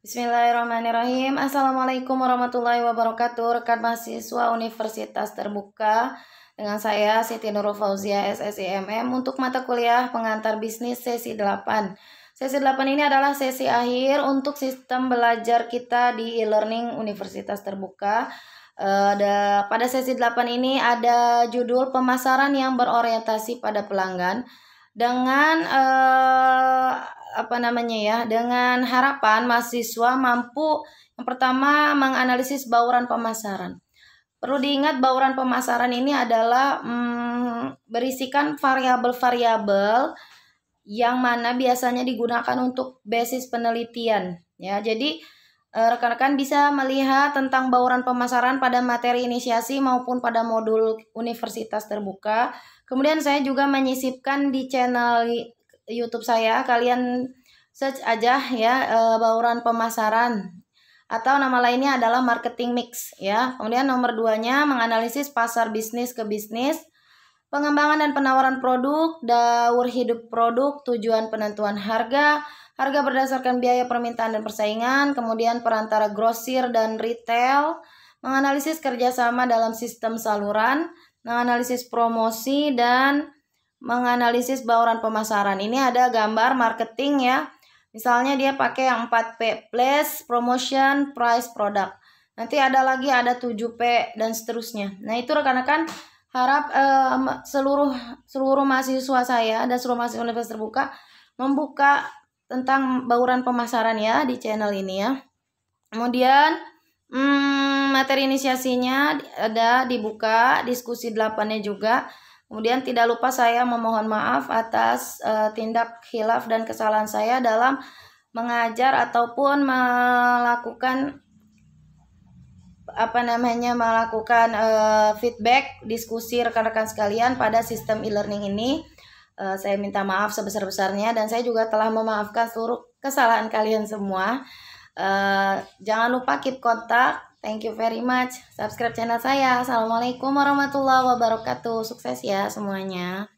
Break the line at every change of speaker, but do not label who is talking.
Bismillahirrahmanirrahim. Assalamualaikum warahmatullahi wabarakatuh. Rekan mahasiswa Universitas Terbuka dengan saya Siti Nurul Fauzia SSIMM untuk mata kuliah pengantar bisnis sesi 8. Sesi 8 ini adalah sesi akhir untuk sistem belajar kita di e-learning Universitas Terbuka. Ada, eh, pada sesi 8 ini ada judul pemasaran yang berorientasi pada pelanggan dengan eh, apa namanya ya dengan harapan mahasiswa mampu yang pertama menganalisis bauran pemasaran. Perlu diingat bauran pemasaran ini adalah hmm, berisikan variabel-variabel yang mana biasanya digunakan untuk basis penelitian ya. Jadi eh, rekan-rekan bisa melihat tentang bauran pemasaran pada materi inisiasi maupun pada modul universitas terbuka. Kemudian saya juga menyisipkan di channel YouTube saya. Kalian Search aja ya eh, bauran pemasaran atau nama lainnya adalah marketing mix ya. Kemudian nomor duanya menganalisis pasar bisnis ke bisnis, pengembangan dan penawaran produk, daur hidup produk, tujuan penentuan harga, harga berdasarkan biaya permintaan dan persaingan, kemudian perantara grosir dan retail, menganalisis kerjasama dalam sistem saluran, menganalisis promosi dan menganalisis bauran pemasaran. Ini ada gambar marketing ya Misalnya dia pakai yang 4P, plus promotion, price, product. Nanti ada lagi ada 7P dan seterusnya. Nah, itu rekan-rekan harap eh, seluruh seluruh mahasiswa saya dan seluruh mahasiswa Universitas Terbuka membuka tentang bauran pemasaran ya di channel ini ya. Kemudian hmm, materi inisiasinya ada dibuka, diskusi 8 delapannya juga. Kemudian tidak lupa saya memohon maaf atas uh, tindak hilaf dan kesalahan saya dalam mengajar ataupun melakukan apa namanya melakukan uh, feedback diskusi rekan-rekan sekalian pada sistem e-learning ini. Uh, saya minta maaf sebesar-besarnya dan saya juga telah memaafkan seluruh kesalahan kalian semua. Uh, jangan lupa keep kontak Thank you very much. Subscribe channel saya. Assalamualaikum warahmatullahi wabarakatuh. Sukses ya semuanya.